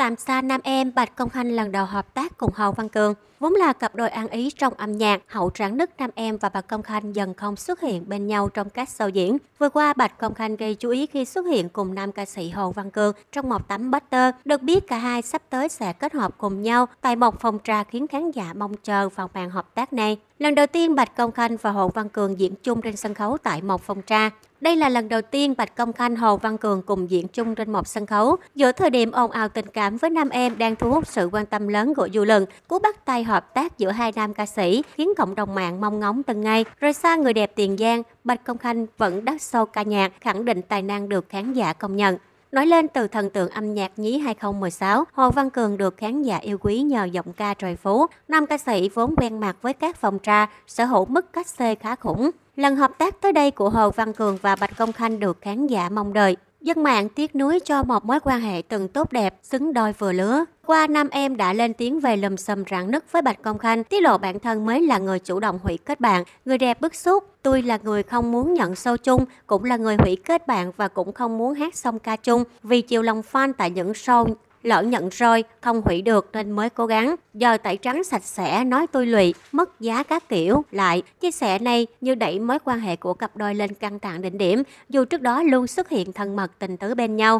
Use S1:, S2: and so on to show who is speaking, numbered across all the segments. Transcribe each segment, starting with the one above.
S1: Tạm xa Nam Em, Bạch Công Hanh lần đầu hợp tác cùng Hậu Văn Cường. Vốn là cặp đôi ăn ý trong âm nhạc, Hậu Tráng Đức Nam Em và Bạch Công Khanh dần không xuất hiện bên nhau trong các show diễn. Vừa qua, Bạch Công Khanh gây chú ý khi xuất hiện cùng nam ca sĩ Hồ Văn Cường trong một tấm poster. Được biết cả hai sắp tới sẽ kết hợp cùng nhau tại một phòng trà khiến khán giả mong chờ vào màn hợp tác này. Lần đầu tiên Bạch Công Khanh và Hồ Văn Cường diễn chung trên sân khấu tại một phòng trà. Đây là lần đầu tiên Bạch Công Khanh Hồ Văn Cường cùng diễn chung trên một sân khấu. Giữa thời điểm ồn ào tình cảm với nam em đang thu hút sự quan tâm lớn của du lường, cú bắt tay hợp tác giữa hai nam ca sĩ khiến cộng đồng mạng mong ngóng từng ngày. Rời xa người đẹp Tiền Giang, Bạch Công Khanh vẫn đắt sâu ca nhạc, khẳng định tài năng được khán giả công nhận. Nói lên từ thần tượng âm nhạc nhí 2016, Hồ Văn Cường được khán giả yêu quý nhờ giọng ca trời phú. Nam ca sĩ vốn quen mặt với các phòng tra, sở hữu mức cách xê khá khủng. Lần hợp tác tới đây của Hồ Văn Cường và Bạch Công Khanh được khán giả mong đợi. Dân mạng tiếc nuối cho một mối quan hệ từng tốt đẹp, xứng đôi vừa lứa. Qua năm em đã lên tiếng về lùm xùm rạn nứt với Bạch Công Khanh, tiết lộ bản thân mới là người chủ động hủy kết bạn, người đẹp bức xúc. Tôi là người không muốn nhận sâu chung, cũng là người hủy kết bạn và cũng không muốn hát xong ca chung vì chiều lòng fan tại những show lỡ nhận rồi, không hủy được nên mới cố gắng. Giờ tẩy trắng sạch sẽ, nói tôi lụy, mất giá các kiểu. Lại, chia sẻ này như đẩy mối quan hệ của cặp đôi lên căng thẳng đỉnh điểm, dù trước đó luôn xuất hiện thân mật tình tứ bên nhau.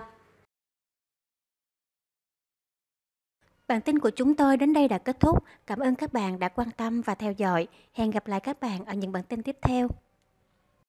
S1: Bản tin của chúng tôi đến đây đã kết thúc. Cảm ơn các bạn đã quan tâm và theo dõi. Hẹn gặp lại các bạn ở những bản tin tiếp theo.